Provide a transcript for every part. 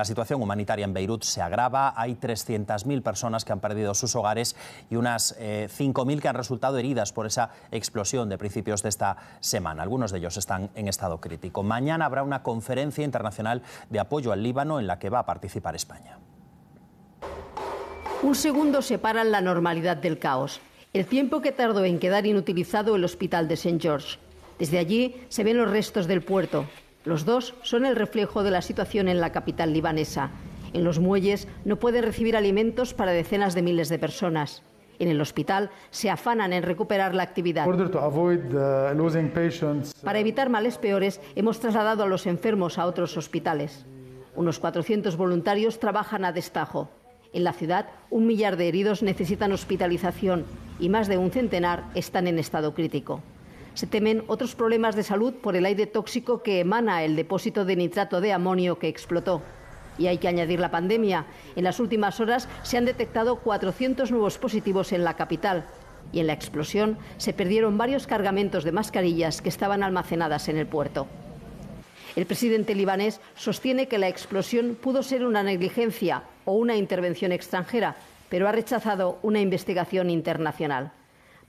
La situación humanitaria en Beirut se agrava, hay 300.000 personas que han perdido sus hogares y unas 5.000 eh, que han resultado heridas por esa explosión de principios de esta semana. Algunos de ellos están en estado crítico. Mañana habrá una conferencia internacional de apoyo al Líbano en la que va a participar España. Un segundo separa la normalidad del caos. El tiempo que tardó en quedar inutilizado el hospital de St. George. Desde allí se ven los restos del puerto, los dos son el reflejo de la situación en la capital libanesa. En los muelles no pueden recibir alimentos para decenas de miles de personas. En el hospital se afanan en recuperar la actividad. Uh, uh, para evitar males peores, hemos trasladado a los enfermos a otros hospitales. Unos 400 voluntarios trabajan a destajo. En la ciudad, un millar de heridos necesitan hospitalización y más de un centenar están en estado crítico. Se temen otros problemas de salud por el aire tóxico que emana el depósito de nitrato de amonio que explotó. Y hay que añadir la pandemia. En las últimas horas se han detectado 400 nuevos positivos en la capital. Y en la explosión se perdieron varios cargamentos de mascarillas que estaban almacenadas en el puerto. El presidente libanés sostiene que la explosión pudo ser una negligencia o una intervención extranjera, pero ha rechazado una investigación internacional.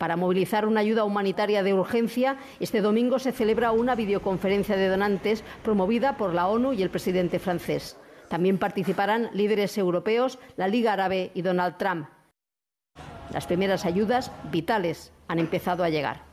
Para movilizar una ayuda humanitaria de urgencia, este domingo se celebra una videoconferencia de donantes promovida por la ONU y el presidente francés. También participarán líderes europeos, la Liga Árabe y Donald Trump. Las primeras ayudas vitales han empezado a llegar.